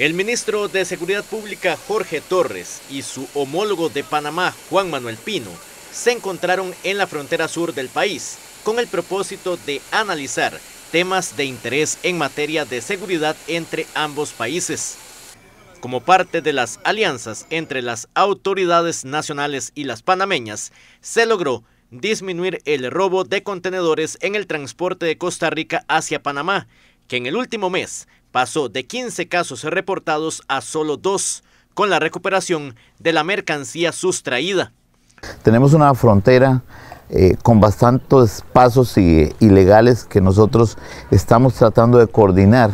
El ministro de Seguridad Pública Jorge Torres y su homólogo de Panamá Juan Manuel Pino se encontraron en la frontera sur del país con el propósito de analizar temas de interés en materia de seguridad entre ambos países. Como parte de las alianzas entre las autoridades nacionales y las panameñas, se logró disminuir el robo de contenedores en el transporte de Costa Rica hacia Panamá, que en el último mes pasó de 15 casos reportados a solo dos, con la recuperación de la mercancía sustraída. Tenemos una frontera eh, con bastantes pasos eh, ilegales que nosotros estamos tratando de coordinar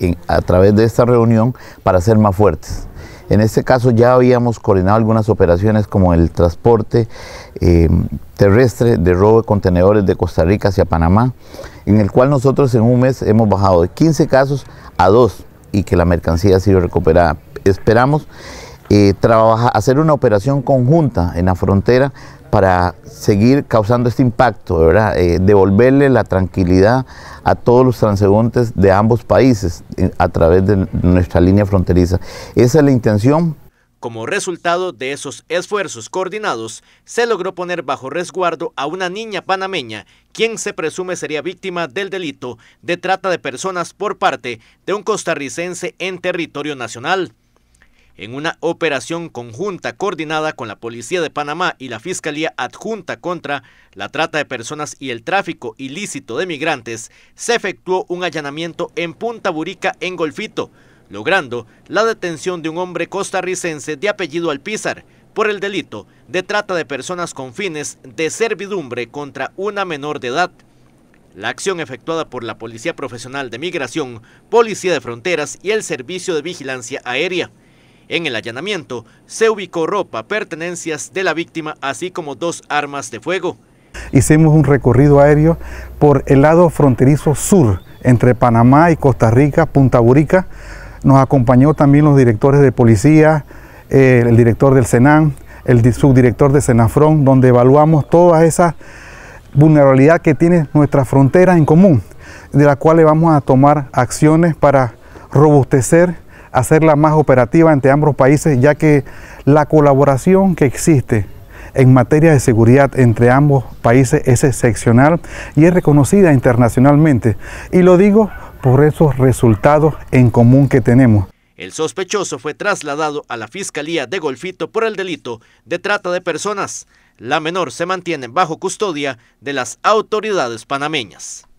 eh, a través de esta reunión para ser más fuertes. En este caso ya habíamos coordinado algunas operaciones como el transporte eh, terrestre de robo de contenedores de Costa Rica hacia Panamá, en el cual nosotros en un mes hemos bajado de 15 casos a 2 y que la mercancía ha sido recuperada. Esperamos eh, hacer una operación conjunta en la frontera para seguir causando este impacto, ¿verdad? Eh, devolverle la tranquilidad a todos los transeúntes de ambos países eh, a través de nuestra línea fronteriza. Esa es la intención. Como resultado de esos esfuerzos coordinados, se logró poner bajo resguardo a una niña panameña, quien se presume sería víctima del delito de trata de personas por parte de un costarricense en territorio nacional en una operación conjunta coordinada con la Policía de Panamá y la Fiscalía Adjunta contra la trata de personas y el tráfico ilícito de migrantes, se efectuó un allanamiento en Punta Burica, en Golfito, logrando la detención de un hombre costarricense de apellido Alpizar por el delito de trata de personas con fines de servidumbre contra una menor de edad. La acción efectuada por la Policía Profesional de Migración, Policía de Fronteras y el Servicio de Vigilancia Aérea. En el allanamiento se ubicó ropa, pertenencias de la víctima, así como dos armas de fuego. Hicimos un recorrido aéreo por el lado fronterizo sur, entre Panamá y Costa Rica, Punta Burica. Nos acompañó también los directores de policía, eh, el director del Senan, el subdirector de Senafrón, donde evaluamos toda esa vulnerabilidad que tiene nuestra frontera en común, de la cual le vamos a tomar acciones para robustecer hacerla más operativa entre ambos países, ya que la colaboración que existe en materia de seguridad entre ambos países es excepcional y es reconocida internacionalmente. Y lo digo por esos resultados en común que tenemos. El sospechoso fue trasladado a la Fiscalía de Golfito por el delito de trata de personas. La menor se mantiene bajo custodia de las autoridades panameñas.